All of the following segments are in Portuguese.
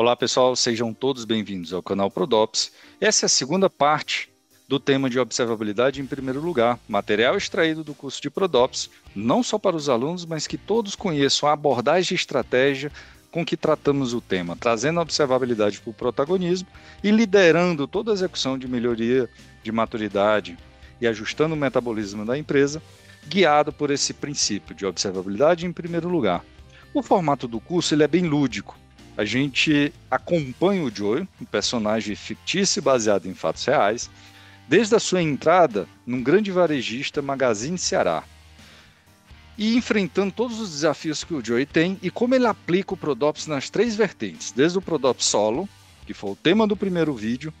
Olá pessoal, sejam todos bem-vindos ao canal Prodops. Essa é a segunda parte do tema de observabilidade em primeiro lugar, material extraído do curso de Prodops, não só para os alunos, mas que todos conheçam a abordagem e estratégia com que tratamos o tema, trazendo a observabilidade para o protagonismo e liderando toda a execução de melhoria de maturidade e ajustando o metabolismo da empresa, guiado por esse princípio de observabilidade em primeiro lugar. O formato do curso ele é bem lúdico, a gente acompanha o Joey, um personagem fictício baseado em fatos reais, desde a sua entrada num grande varejista Magazine Ceará, e enfrentando todos os desafios que o Joey tem e como ele aplica o Prodops nas três vertentes, desde o Prodops solo, que foi o tema do primeiro vídeo,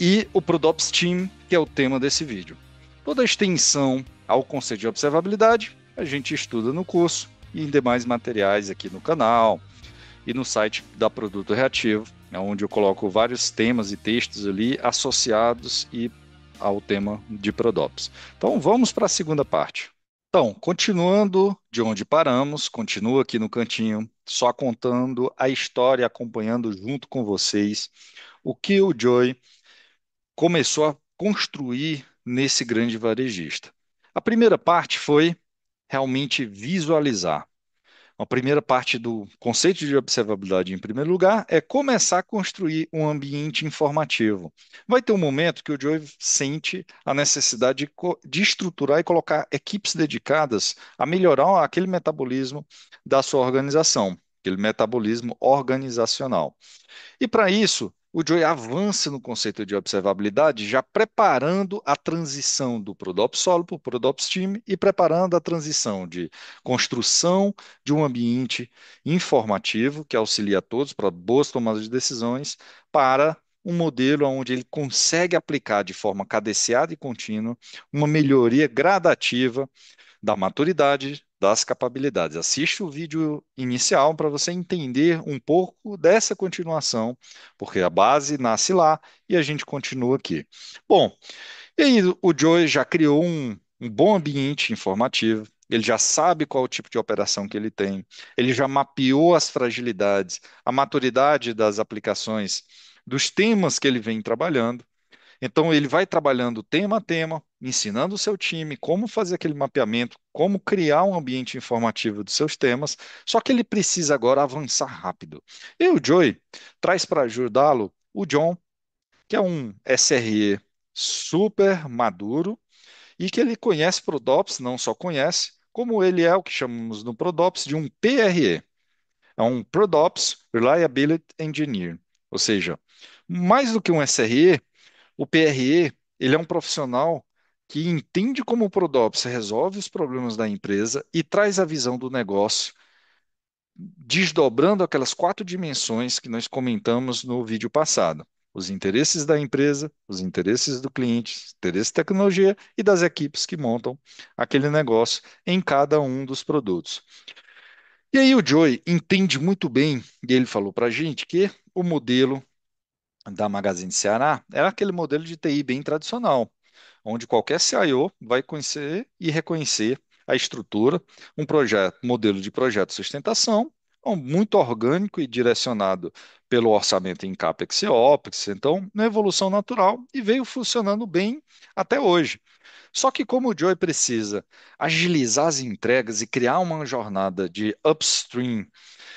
e o Prodops Team, que é o tema desse vídeo. Toda a extensão ao conceito de observabilidade a gente estuda no curso e em demais materiais aqui no canal, e no site da Produto Reativo, né, onde eu coloco vários temas e textos ali associados e ao tema de Prodops. Então vamos para a segunda parte. Então, continuando de onde paramos, continua aqui no cantinho, só contando a história, acompanhando junto com vocês o que o Joy começou a construir nesse grande varejista. A primeira parte foi realmente visualizar. A primeira parte do conceito de observabilidade, em primeiro lugar, é começar a construir um ambiente informativo. Vai ter um momento que o Joe sente a necessidade de, estruturar e colocar equipes dedicadas a melhorar aquele metabolismo da sua organização, aquele metabolismo organizacional. E para isso, o Joy avança no conceito de observabilidade, já preparando a transição do ProDops Solo para o ProDops Team e preparando a transição de construção de um ambiente informativo que auxilia a todos para boas tomadas de decisões, para um modelo onde ele consegue aplicar de forma cadenciada e contínua uma melhoria gradativa da maturidade das capabilidades. Assiste o vídeo inicial para você entender um pouco dessa continuação, porque a base nasce lá e a gente continua aqui. Bom, e aí o Joey já criou um, um bom ambiente informativo, ele já sabe qual o tipo de operação que ele tem, ele já mapeou as fragilidades, a maturidade das aplicações, dos temas que ele vem trabalhando. Então ele vai trabalhando tema a tema, ensinando o seu time como fazer aquele mapeamento, como criar um ambiente informativo dos seus temas, só que ele precisa agora avançar rápido. E o Joey traz para ajudá-lo o John, que é um SRE super maduro e que ele conhece ProDops, não só conhece, como ele é o que chamamos no ProDops de um PRE. É um ProDops Reliability Engineer, ou seja, mais do que um SRE, o PRE, ele é um profissional que entende como o prodops resolve os problemas da empresa e traz a visão do negócio, desdobrando aquelas quatro dimensões que nós comentamos no vídeo passado. Os interesses da empresa, os interesses do cliente, interesse interesses da tecnologia e das equipes que montam aquele negócio em cada um dos produtos. E aí o Joey entende muito bem, e ele falou para a gente, que o modelo da Magazine Ceará era é aquele modelo de TI bem tradicional, onde qualquer CIO vai conhecer e reconhecer a estrutura, um projeto, modelo de projeto de sustentação, muito orgânico e direcionado pelo orçamento em CAPEX e OPEX, então, uma evolução natural e veio funcionando bem até hoje. Só que como o Joy precisa agilizar as entregas e criar uma jornada de upstream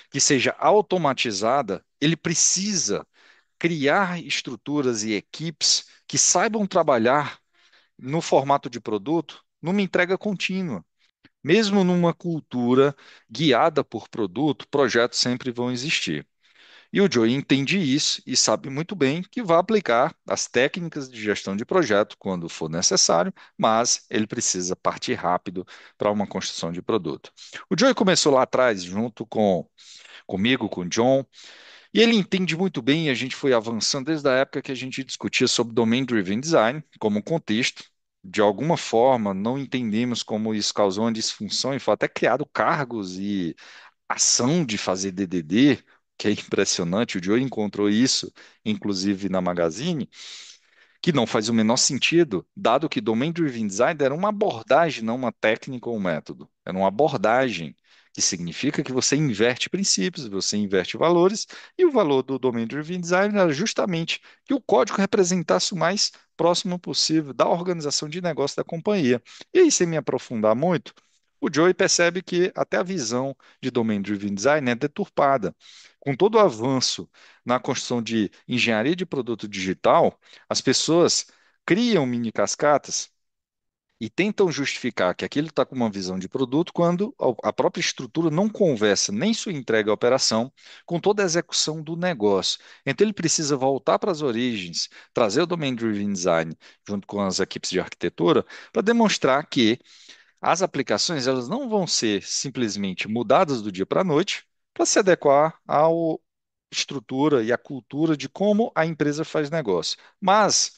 que seja automatizada, ele precisa criar estruturas e equipes que saibam trabalhar no formato de produto numa entrega contínua. Mesmo numa cultura guiada por produto, projetos sempre vão existir. E o Joey entende isso e sabe muito bem que vai aplicar as técnicas de gestão de projeto quando for necessário, mas ele precisa partir rápido para uma construção de produto. O Joey começou lá atrás, junto com comigo, com o John, e ele entende muito bem, a gente foi avançando desde a época que a gente discutia sobre Domain Driven Design como contexto. De alguma forma, não entendemos como isso causou uma disfunção e foi até criado cargos e ação de fazer DDD, que é impressionante. O Joe encontrou isso, inclusive, na Magazine, que não faz o menor sentido, dado que Domain Driven Design era uma abordagem, não uma técnica ou um método. Era uma abordagem que significa que você inverte princípios, você inverte valores, e o valor do Domain Driven Design era justamente que o código representasse o mais próximo possível da organização de negócio da companhia. E aí, sem me aprofundar muito, o Joey percebe que até a visão de Domain Driven Design é deturpada. Com todo o avanço na construção de engenharia de produto digital, as pessoas criam mini cascatas e tentam justificar que aquilo está com uma visão de produto quando a própria estrutura não conversa nem sua entrega à operação com toda a execução do negócio. Então ele precisa voltar para as origens, trazer o Domain Driven Design junto com as equipes de arquitetura para demonstrar que as aplicações elas não vão ser simplesmente mudadas do dia para a noite para se adequar à estrutura e à cultura de como a empresa faz negócio. Mas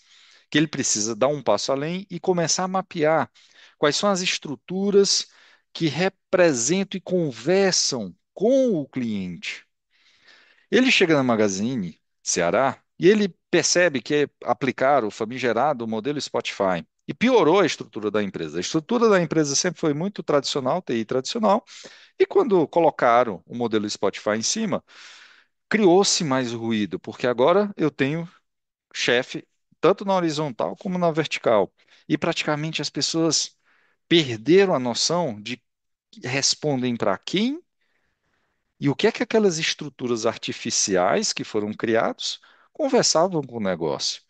que ele precisa dar um passo além e começar a mapear quais são as estruturas que representam e conversam com o cliente. Ele chega na Magazine Ceará e ele percebe que é aplicaram o famigerado modelo Spotify e piorou a estrutura da empresa. A estrutura da empresa sempre foi muito tradicional, TI tradicional, e quando colocaram o modelo Spotify em cima, criou-se mais ruído, porque agora eu tenho chefe tanto na horizontal como na vertical. E praticamente as pessoas perderam a noção de respondem para quem e o que é que aquelas estruturas artificiais que foram criadas conversavam com o negócio.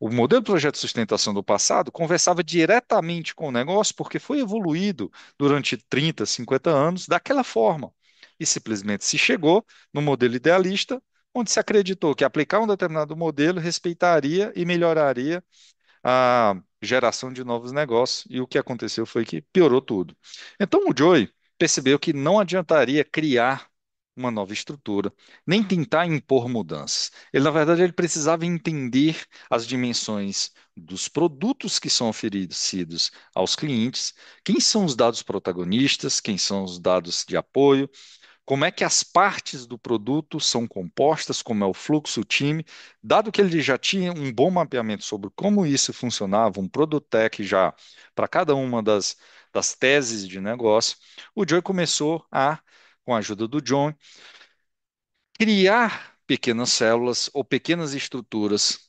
O modelo do projeto de sustentação do passado conversava diretamente com o negócio porque foi evoluído durante 30, 50 anos daquela forma. E simplesmente se chegou no modelo idealista onde se acreditou que aplicar um determinado modelo respeitaria e melhoraria a geração de novos negócios, e o que aconteceu foi que piorou tudo. Então o Joey percebeu que não adiantaria criar uma nova estrutura, nem tentar impor mudanças. Ele, na verdade, ele precisava entender as dimensões dos produtos que são oferecidos aos clientes, quem são os dados protagonistas, quem são os dados de apoio, como é que as partes do produto são compostas, como é o fluxo, o time, dado que ele já tinha um bom mapeamento sobre como isso funcionava, um product tech já para cada uma das, das teses de negócio, o Joey começou a, com a ajuda do John, criar pequenas células ou pequenas estruturas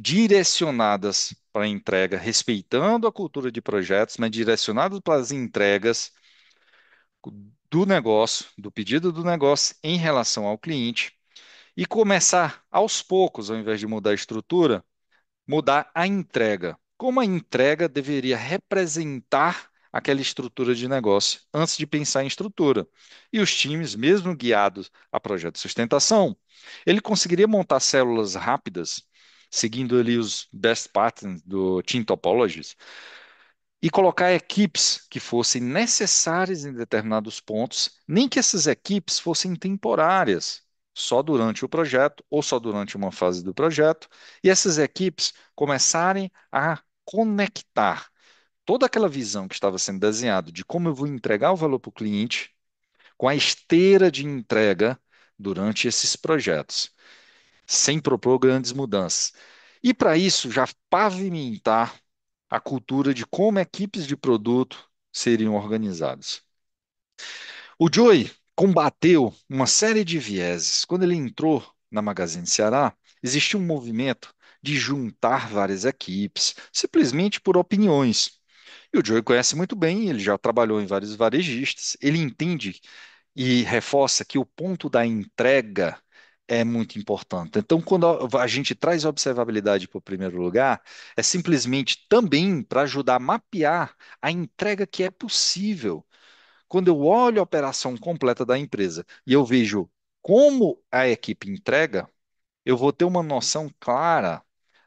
direcionadas para a entrega, respeitando a cultura de projetos, mas direcionadas para as entregas do negócio, do pedido do negócio em relação ao cliente e começar aos poucos, ao invés de mudar a estrutura, mudar a entrega. Como a entrega deveria representar aquela estrutura de negócio antes de pensar em estrutura. E os times, mesmo guiados a projeto de sustentação, ele conseguiria montar células rápidas, seguindo ali os best patterns do Team Topologies, e colocar equipes que fossem necessárias em determinados pontos, nem que essas equipes fossem temporárias, só durante o projeto ou só durante uma fase do projeto, e essas equipes começarem a conectar toda aquela visão que estava sendo desenhada de como eu vou entregar o valor para o cliente com a esteira de entrega durante esses projetos, sem propor grandes mudanças. E para isso, já pavimentar a cultura de como equipes de produto seriam organizadas. O Joey combateu uma série de vieses. Quando ele entrou na Magazine Ceará, existia um movimento de juntar várias equipes, simplesmente por opiniões. E o Joey conhece muito bem, ele já trabalhou em vários varejistas, ele entende e reforça que o ponto da entrega é muito importante. Então, quando a, gente traz a observabilidade para o primeiro lugar, é simplesmente também para ajudar a mapear a entrega que é possível. Quando eu olho a operação completa da empresa e eu vejo como a equipe entrega, eu vou ter uma noção clara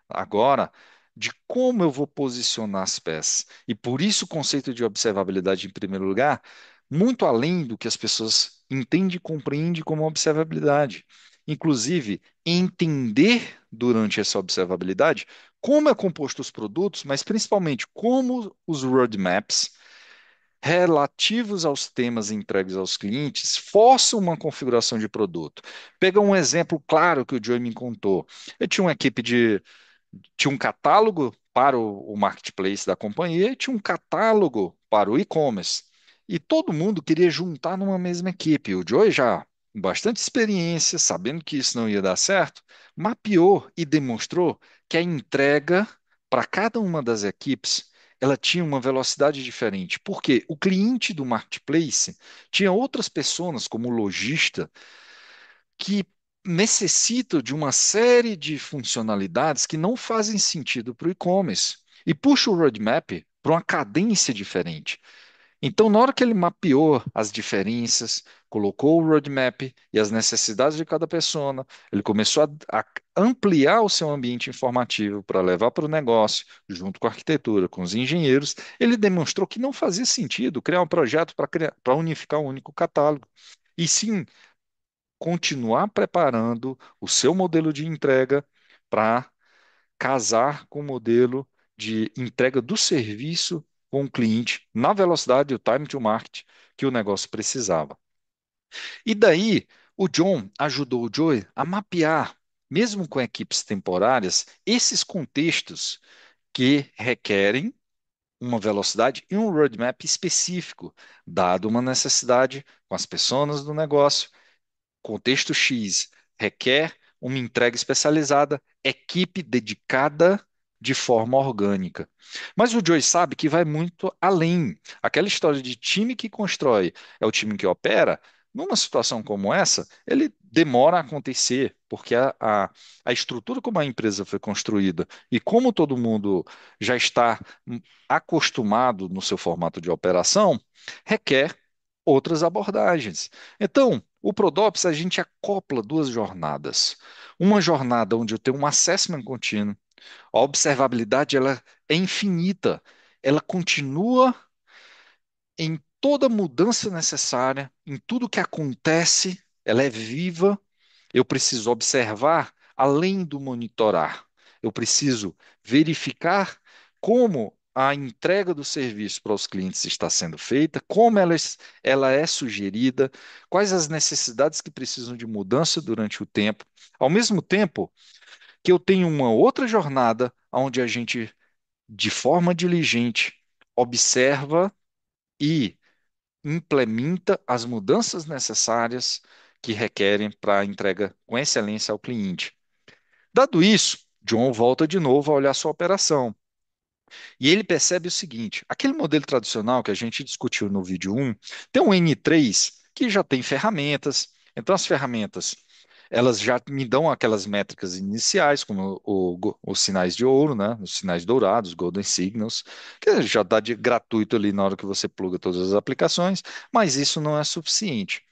agora de como eu vou posicionar as peças. E por isso o conceito de observabilidade em primeiro lugar, muito além do que as pessoas entendem e compreendem como observabilidade. Inclusive, entender durante essa observabilidade como é composto os produtos, mas principalmente como os roadmaps relativos aos temas entregues aos clientes forçam uma configuração de produto. Pega um exemplo claro que o Joey me contou. Eu tinha uma equipe de tinha um catálogo para o, marketplace da companhia, tinha um catálogo para o e-commerce. E todo mundo queria juntar numa mesma equipe. O Joey já com bastante experiência, sabendo que isso não ia dar certo, mapeou e demonstrou que a entrega para cada uma das equipes ela tinha uma velocidade diferente, porque o cliente do marketplace tinha outras pessoas, como o lojista, que necessita de uma série de funcionalidades que não fazem sentido para o e-commerce e puxa o roadmap para uma cadência diferente. Então, na hora que ele mapeou as diferenças, colocou o roadmap e as necessidades de cada persona, ele começou a, a ampliar o seu ambiente informativo para levar para o negócio, junto com a arquitetura, com os engenheiros, ele demonstrou que não fazia sentido criar um projeto para unificar um único catálogo. E sim, continuar preparando o seu modelo de entrega para casar com o modelo de entrega do serviço com o cliente na velocidade e o time to market que o negócio precisava. E daí, o John ajudou o Joey a mapear, mesmo com equipes temporárias, esses contextos que requerem uma velocidade e um roadmap específico, dado uma necessidade com as pessoas do negócio. Contexto X requer uma entrega especializada, equipe dedicada de forma orgânica. Mas o Joy sabe que vai muito além. Aquela história de time que constrói é o time que opera, numa situação como essa, ele demora a acontecer, porque a, a, a, estrutura como a empresa foi construída e como todo mundo já está acostumado no seu formato de operação, requer outras abordagens. Então, o Prodops, a gente acopla duas jornadas. Uma jornada onde eu tenho um assessment contínuo, a observabilidade ela é infinita, ela continua em toda mudança necessária, em tudo que acontece, ela é viva. Eu preciso observar além do monitorar. Eu preciso verificar como a entrega do serviço para os clientes está sendo feita, como ela, ela é sugerida, quais as necessidades que precisam de mudança durante o tempo. Ao mesmo tempo que eu tenho uma outra jornada onde a gente, de forma diligente, observa e implementa as mudanças necessárias que requerem para a entrega com excelência ao cliente. Dado isso, John volta de novo a olhar sua operação. E ele percebe o seguinte: aquele modelo tradicional que a gente discutiu no vídeo 1 tem um N3 que já tem ferramentas. Então, as ferramentas elas já me dão aquelas métricas iniciais, como o, o, os sinais de ouro, né? os sinais dourados, Golden Signals, que já dá de gratuito ali na hora que você pluga todas as aplicações, mas isso não é suficiente.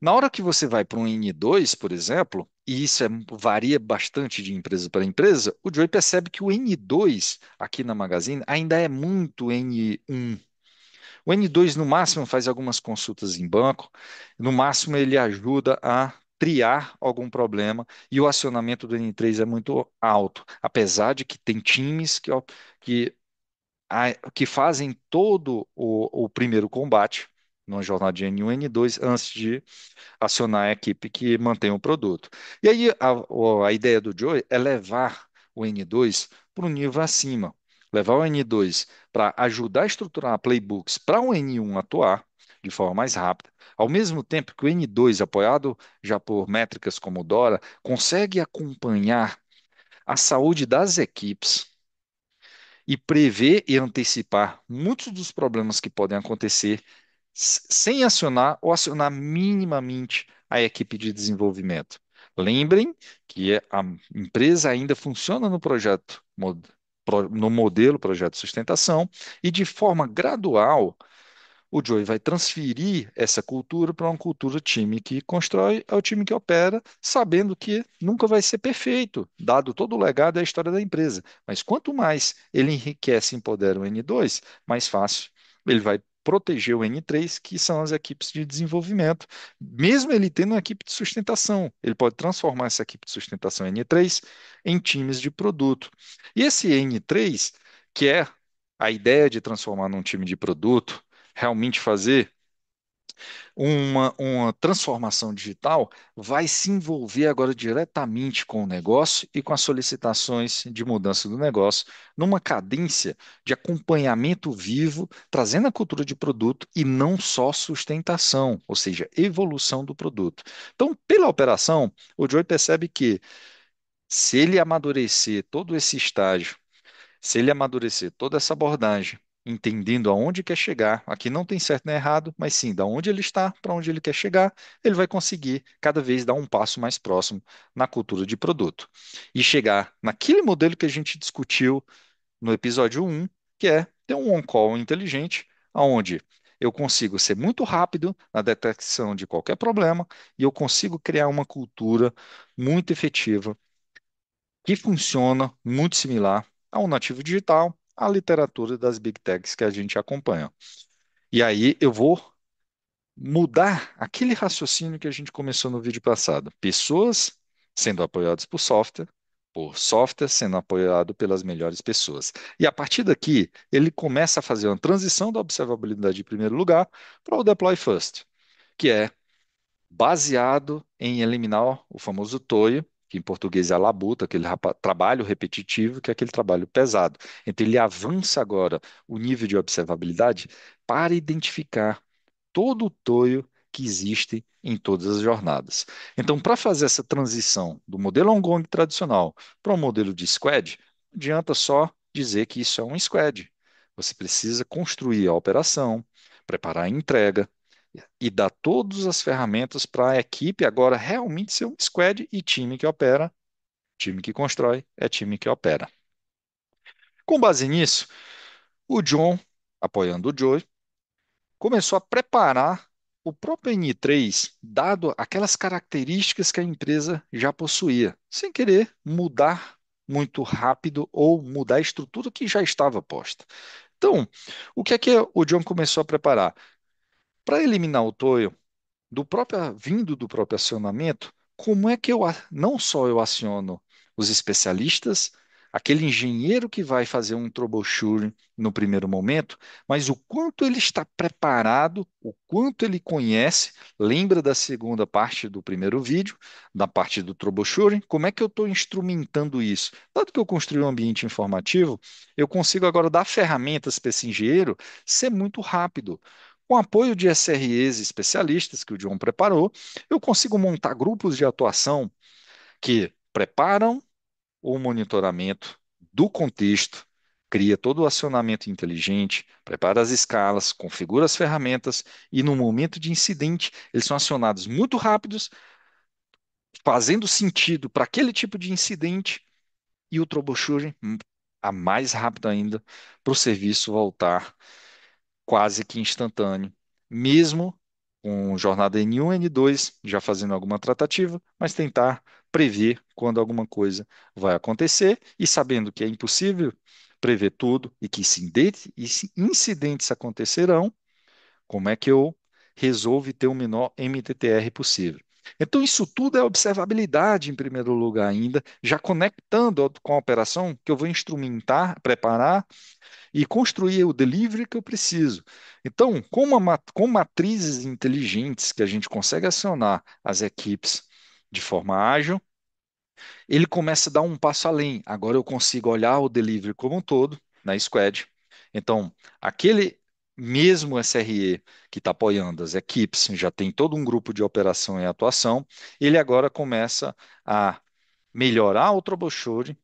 Na hora que você vai para um N2, por exemplo, e isso é, varia bastante de empresa para empresa, o Joey percebe que o N2 aqui na Magazine ainda é muito N1. O N2 no máximo faz algumas consultas em banco, no máximo ele ajuda a triar algum problema e o acionamento do N3 é muito alto, apesar de que tem times que, que, que fazem todo o, o primeiro combate numa jornada de N1 e N2 antes de acionar a equipe que mantém o produto. E aí a, a ideia do Joey é levar o N2 para um nível acima, levar o N2 para ajudar a estruturar playbooks para o N1 atuar, de forma mais rápida. Ao mesmo tempo que o N2, apoiado já por métricas como o DORA, consegue acompanhar a saúde das equipes e prever e antecipar muitos dos problemas que podem acontecer sem acionar ou acionar minimamente a equipe de desenvolvimento. Lembrem que a empresa ainda funciona no projeto no modelo projeto sustentação e de forma gradual o Joey vai transferir essa cultura para uma cultura time que constrói é o time que opera, sabendo que nunca vai ser perfeito, dado todo o legado e a história da empresa. Mas quanto mais ele enriquece e empodera o N2, mais fácil ele vai proteger o N3, que são as equipes de desenvolvimento. Mesmo ele tendo uma equipe de sustentação, ele pode transformar essa equipe de sustentação N3 em times de produto. E esse N3, que é a ideia de transformar num time de produto, realmente fazer uma, uma transformação digital, vai se envolver agora diretamente com o negócio e com as solicitações de mudança do negócio, numa cadência de acompanhamento vivo, trazendo a cultura de produto e não só sustentação, ou seja, evolução do produto. Então, pela operação, o Joy percebe que se ele amadurecer todo esse estágio, se ele amadurecer toda essa abordagem, entendendo aonde quer chegar. Aqui não tem certo nem errado, mas sim, da onde ele está para onde ele quer chegar, ele vai conseguir cada vez dar um passo mais próximo na cultura de produto e chegar naquele modelo que a gente discutiu no episódio 1, que é ter um on-call inteligente, aonde eu consigo ser muito rápido na detecção de qualquer problema e eu consigo criar uma cultura muito efetiva que funciona muito similar a um nativo digital a literatura das big techs que a gente acompanha. E aí eu vou mudar aquele raciocínio que a gente começou no vídeo passado. Pessoas sendo apoiadas por software, por software sendo apoiado pelas melhores pessoas. E a partir daqui, ele começa a fazer uma transição da observabilidade em primeiro lugar para o deploy first, que é baseado em eliminar o famoso toio que em português é a labuta, aquele trabalho repetitivo, que é aquele trabalho pesado. Então, ele avança agora o nível de observabilidade para identificar todo o toio que existe em todas as jornadas. Então, para fazer essa transição do modelo ongoing tradicional para o um modelo de squad, adianta só dizer que isso é um squad. Você precisa construir a operação, preparar a entrega, e dar todas as ferramentas para a equipe agora realmente ser um squad e time que opera, time que constrói, é time que opera. Com base nisso, o John, apoiando o Joe, começou a preparar o próprio N3, dado aquelas características que a empresa já possuía, sem querer mudar muito rápido ou mudar a estrutura que já estava posta. Então, o que é que o John começou a preparar? Para eliminar o toil do próprio vindo do próprio acionamento, como é que eu não só eu aciono os especialistas, aquele engenheiro que vai fazer um troubleshooting no primeiro momento, mas o quanto ele está preparado, o quanto ele conhece, lembra da segunda parte do primeiro vídeo, da parte do troubleshooting, como é que eu estou instrumentando isso? Dado que eu construí um ambiente informativo, eu consigo agora dar ferramentas para esse engenheiro ser muito rápido, com apoio de SREs especialistas que o John preparou, eu consigo montar grupos de atuação que preparam o monitoramento do contexto, cria todo o acionamento inteligente, prepara as escalas, configura as ferramentas e no momento de incidente eles são acionados muito rápidos, fazendo sentido para aquele tipo de incidente e o troubleshooting hum, a mais rápido ainda para o serviço voltar quase que instantâneo, mesmo com jornada N1, N2, já fazendo alguma tratativa, mas tentar prever quando alguma coisa vai acontecer e sabendo que é impossível prever tudo e que incidentes acontecerão, como é que eu resolvo ter o menor MTTR possível? Então, isso tudo é observabilidade em primeiro lugar ainda, já conectando com a operação que eu vou instrumentar, preparar e construir o delivery que eu preciso. Então, com, uma, com matrizes inteligentes que a gente consegue acionar as equipes de forma ágil, ele começa a dar um passo além. Agora eu consigo olhar o delivery como um todo na Squad. Então, aquele mesmo SRE que está apoiando as equipes, já tem todo um grupo de operação e atuação, ele agora começa a melhorar o troubleshooting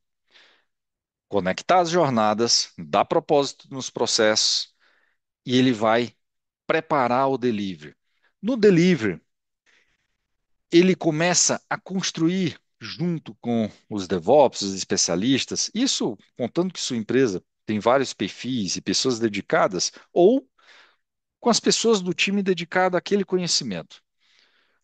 conectar as jornadas, dar propósito nos processos e ele vai preparar o delivery. No delivery, ele começa a construir junto com os DevOps, os especialistas, isso contando que sua empresa tem vários perfis e pessoas dedicadas, ou com as pessoas do time dedicado àquele conhecimento.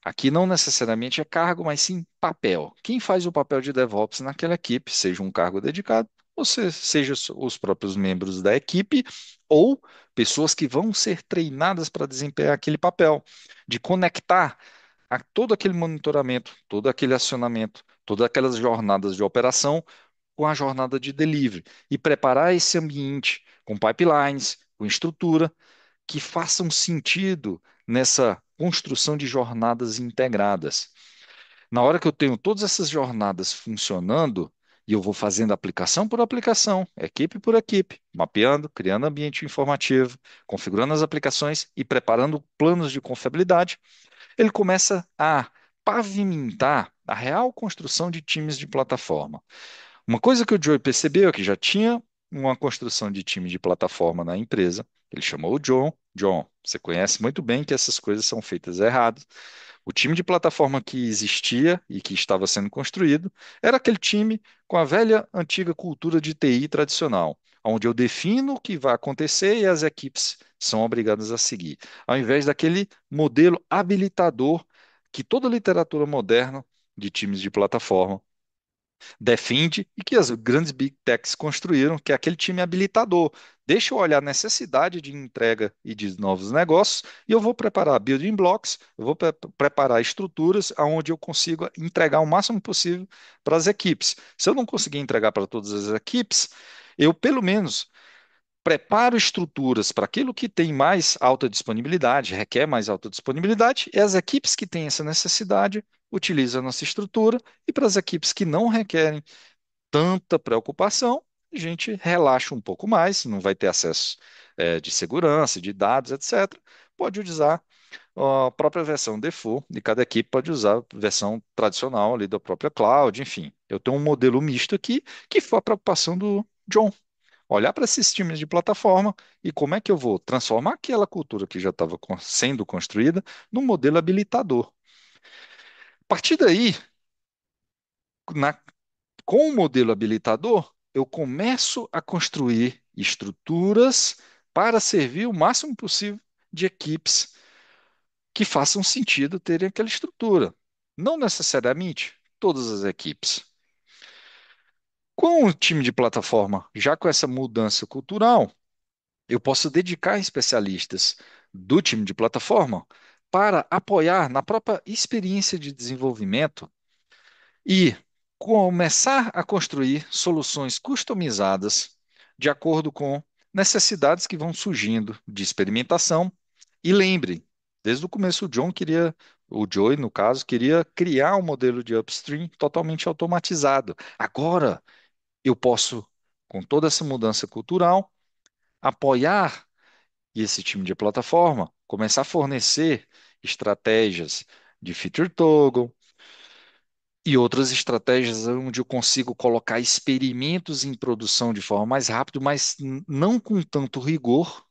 Aqui não necessariamente é cargo, mas sim papel. Quem faz o papel de DevOps naquela equipe, seja um cargo dedicado ou seja os próprios membros da equipe ou pessoas que vão ser treinadas para desempenhar aquele papel, de conectar a todo aquele monitoramento, todo aquele acionamento, todas aquelas jornadas de operação com a jornada de delivery e preparar esse ambiente com pipelines, com estrutura que façam sentido nessa construção de jornadas integradas. Na hora que eu tenho todas essas jornadas funcionando, e eu vou fazendo aplicação por aplicação, equipe por equipe, mapeando, criando ambiente informativo, configurando as aplicações e preparando planos de confiabilidade. Ele começa a pavimentar a real construção de times de plataforma. Uma coisa que o Joey percebeu é que já tinha uma construção de time de plataforma na empresa. Ele chamou o John. John, você conhece muito bem que essas coisas são feitas erradas. O time de plataforma que existia e que estava sendo construído era aquele time com a velha antiga cultura de TI tradicional, onde eu defino o que vai acontecer e as equipes são obrigadas a seguir, ao invés daquele modelo habilitador que toda a literatura moderna de times de plataforma defende e que as grandes big techs construíram, que é aquele time habilitador. Deixa eu olhar a necessidade de entrega e de novos negócios e eu vou preparar building blocks, eu vou pre preparar estruturas onde eu consigo entregar o máximo possível para as equipes. Se eu não conseguir entregar para todas as equipes, eu pelo menos preparo estruturas para aquilo que tem mais alta disponibilidade, requer mais alta disponibilidade, e as equipes que têm essa necessidade utiliza a nossa estrutura, e para as equipes que não requerem tanta preocupação, a gente relaxa um pouco mais, não vai ter acesso é, de segurança, de dados, etc. Pode usar a própria versão default e cada equipe pode usar a versão tradicional ali da própria cloud, enfim. Eu tenho um modelo misto aqui que foi a preocupação do John. Olhar para esses times de plataforma e como é que eu vou transformar aquela cultura que já estava sendo construída num modelo habilitador partir daí, na, com o modelo habilitador, eu começo a construir estruturas para servir o máximo possível de equipes que façam sentido terem aquela estrutura. Não necessariamente todas as equipes. Com o time de plataforma, já com essa mudança cultural, eu posso dedicar especialistas do time de plataforma para apoiar na própria experiência de desenvolvimento e começar a construir soluções customizadas de acordo com necessidades que vão surgindo de experimentação. E lembre, desde o começo o John queria, o Joey no caso, queria criar um modelo de upstream totalmente automatizado. Agora eu posso, com toda essa mudança cultural, apoiar esse time de plataforma começar a fornecer estratégias de feature toggle e outras estratégias onde eu consigo colocar experimentos em produção de forma mais rápida, mas não com tanto rigor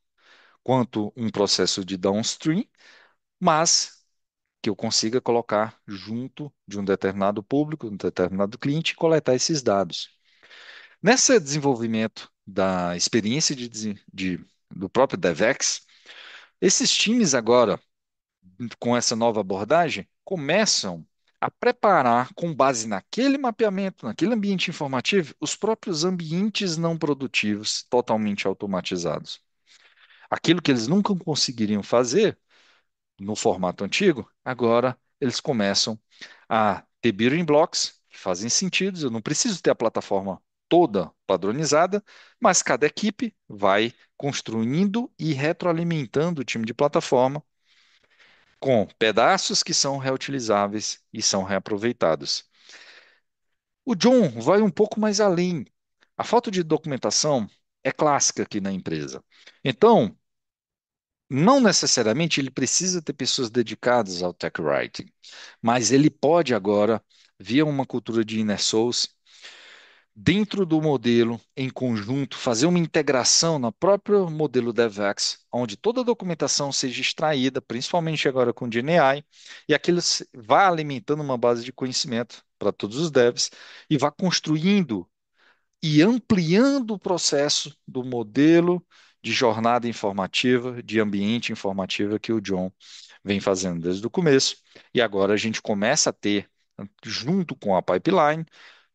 quanto um processo de downstream, mas que eu consiga colocar junto de um determinado público, de um determinado cliente e coletar esses dados. Nesse desenvolvimento da experiência de, de, do próprio DevEx, esses times agora, com essa nova abordagem, começam a preparar, com base naquele mapeamento, naquele ambiente informativo, os próprios ambientes não produtivos totalmente automatizados. Aquilo que eles nunca conseguiriam fazer no formato antigo, agora eles começam a ter building blocks que fazem sentido. Eu não preciso ter a plataforma toda padronizada, mas cada equipe vai construindo e retroalimentando o time de plataforma com pedaços que são reutilizáveis e são reaproveitados. O John vai um pouco mais além. A falta de documentação é clássica aqui na empresa. Então, não necessariamente ele precisa ter pessoas dedicadas ao tech writing, mas ele pode agora, via uma cultura de inner souls, dentro do modelo, em conjunto, fazer uma integração no próprio modelo DevX, onde toda a documentação seja extraída, principalmente agora com o GNI, e aquilo vá alimentando uma base de conhecimento para todos os devs e vá construindo e ampliando o processo do modelo de jornada informativa, de ambiente informativa que o John vem fazendo desde o começo. E agora a gente começa a ter, junto com a pipeline,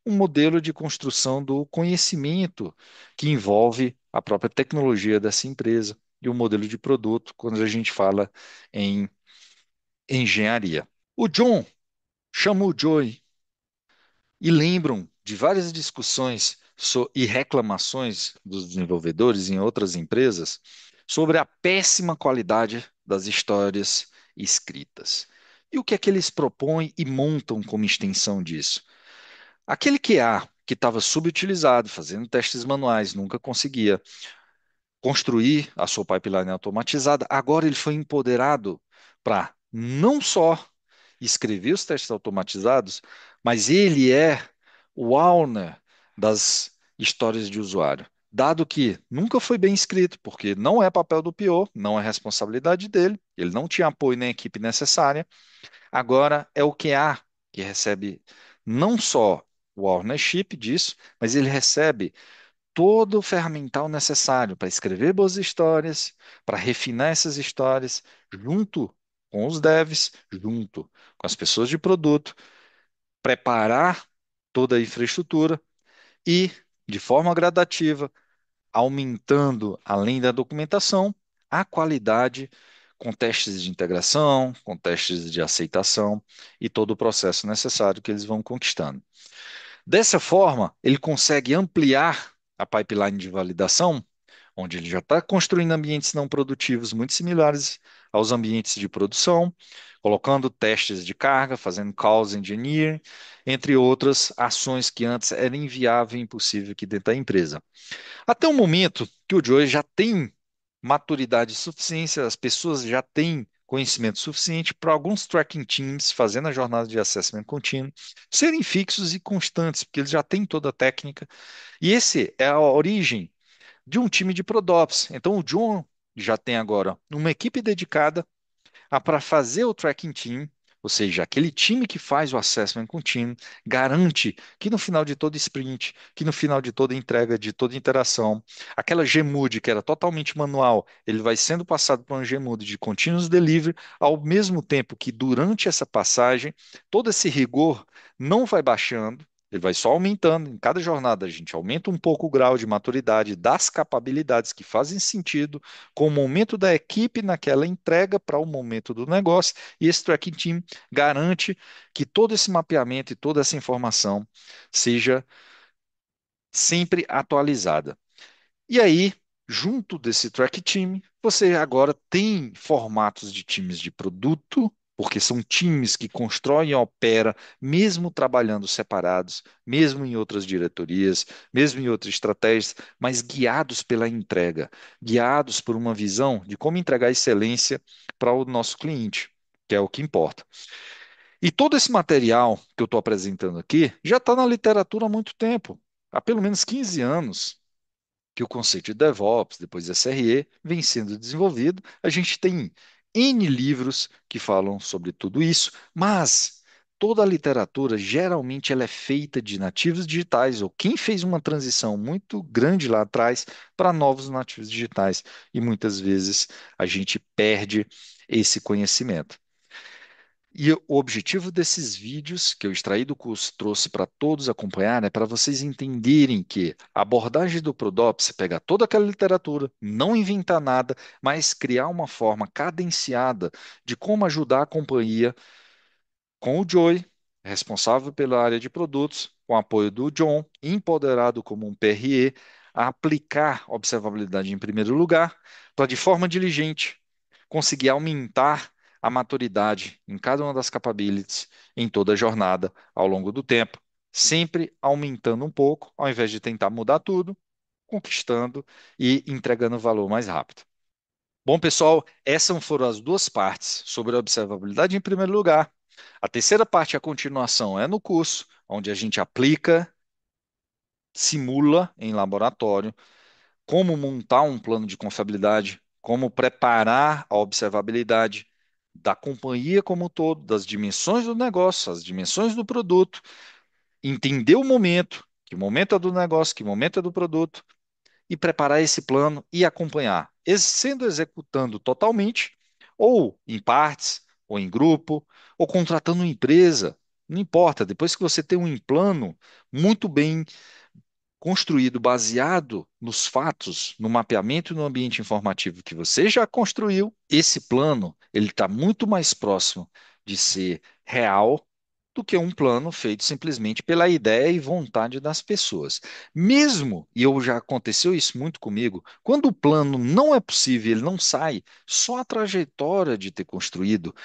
um modelo de construção do conhecimento que envolve a própria tecnologia dessa empresa e o modelo de produto quando a gente fala em engenharia. O John chama o Joey e lembram de várias discussões e reclamações dos desenvolvedores em outras empresas sobre a péssima qualidade das histórias escritas. E o que é que eles propõem e montam como extensão disso? Aquele QA que estava subutilizado, fazendo testes manuais, nunca conseguia construir a sua pipeline automatizada, agora ele foi empoderado para não só escrever os testes automatizados, mas ele é o owner das histórias de usuário. Dado que nunca foi bem escrito, porque não é papel do PO, não é responsabilidade dele, ele não tinha apoio nem equipe necessária, agora é o QA que recebe não só o ownership disso, mas ele recebe todo o ferramental necessário para escrever boas histórias, para refinar essas histórias, junto com os devs, junto com as pessoas de produto, preparar toda a infraestrutura e, de forma gradativa, aumentando, além da documentação, a qualidade com testes de integração, com testes de aceitação e todo o processo necessário que eles vão conquistando. Dessa forma, ele consegue ampliar a pipeline de validação, onde ele já está construindo ambientes não produtivos muito similares aos ambientes de produção, colocando testes de carga, fazendo calls engineer, entre outras ações que antes era inviável e impossível aqui dentro da empresa. Até o momento que o Joy já tem maturidade suficiente, as pessoas já têm conhecimento suficiente para alguns tracking teams fazendo a jornada de assessment contínuo serem fixos e constantes, porque eles já têm toda a técnica. E esse é a origem de um time de ProDops. Então o John já tem agora uma equipe dedicada para fazer o tracking team ou seja, aquele time que faz o assessment contínuo garante que no final de todo sprint, que no final de toda entrega, de toda interação, aquela GMUD que era totalmente manual, ele vai sendo passado para uma GMUD de continuous delivery, ao mesmo tempo que durante essa passagem, todo esse rigor não vai baixando, ele vai só aumentando. Em cada jornada, a gente aumenta um pouco o grau de maturidade das capacidades que fazem sentido com o momento da equipe naquela entrega para o momento do negócio. E esse tracking team garante que todo esse mapeamento e toda essa informação seja sempre atualizada. E aí, junto desse track team, você agora tem formatos de times de produto porque são times que constroem e operam, mesmo trabalhando separados, mesmo em outras diretorias, mesmo em outras estratégias, mas guiados pela entrega, guiados por uma visão de como entregar excelência para o nosso cliente, que é o que importa. E todo esse material que eu estou apresentando aqui já está na literatura há muito tempo há pelo menos 15 anos que o conceito de DevOps, depois de SRE, vem sendo desenvolvido. A gente tem N livros que falam sobre tudo isso, mas toda a literatura geralmente ela é feita de nativos digitais ou quem fez uma transição muito grande lá atrás para novos nativos digitais e muitas vezes a gente perde esse conhecimento. E o objetivo desses vídeos que eu extraí do curso trouxe para todos acompanhar é né, para vocês entenderem que a abordagem do Prodops pega toda aquela literatura, não inventar nada, mas criar uma forma cadenciada de como ajudar a companhia com o Joy responsável pela área de produtos, com apoio do John, empoderado como um PRE, a aplicar observabilidade em primeiro lugar, para de forma diligente conseguir aumentar a maturidade em cada uma das capabilities em toda a jornada ao longo do tempo, sempre aumentando um pouco, ao invés de tentar mudar tudo, conquistando e entregando valor mais rápido. Bom, pessoal, essas foram as duas partes sobre a observabilidade em primeiro lugar. A terceira parte, a continuação, é no curso, onde a gente aplica, simula em laboratório como montar um plano de confiabilidade, como preparar a observabilidade da companhia como um todo, das dimensões do negócio, as dimensões do produto, entender o momento, que momento é do negócio, que momento é do produto, e preparar esse plano e acompanhar, sendo executando totalmente, ou em partes, ou em grupo, ou contratando uma empresa. Não importa, depois que você tem um plano muito bem construído baseado nos fatos, no mapeamento e no ambiente informativo que você já construiu, esse plano ele está muito mais próximo de ser real do que um plano feito simplesmente pela ideia e vontade das pessoas. Mesmo, e eu já aconteceu isso muito comigo, quando o plano não é possível, ele não sai, só a trajetória de ter construído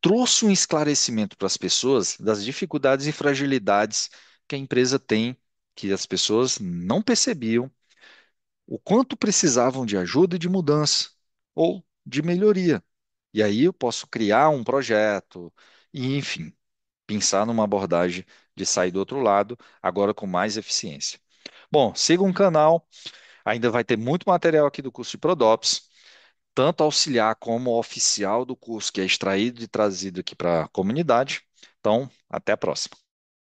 trouxe um esclarecimento para as pessoas das dificuldades e fragilidades que a empresa tem que as pessoas não percebiam o quanto precisavam de ajuda e de mudança ou de melhoria. E aí eu posso criar um projeto, e enfim, pensar numa abordagem de sair do outro lado, agora com mais eficiência. Bom, siga um canal, ainda vai ter muito material aqui do curso de Prodops, tanto auxiliar como oficial do curso que é extraído e trazido aqui para a comunidade. Então, até a próxima.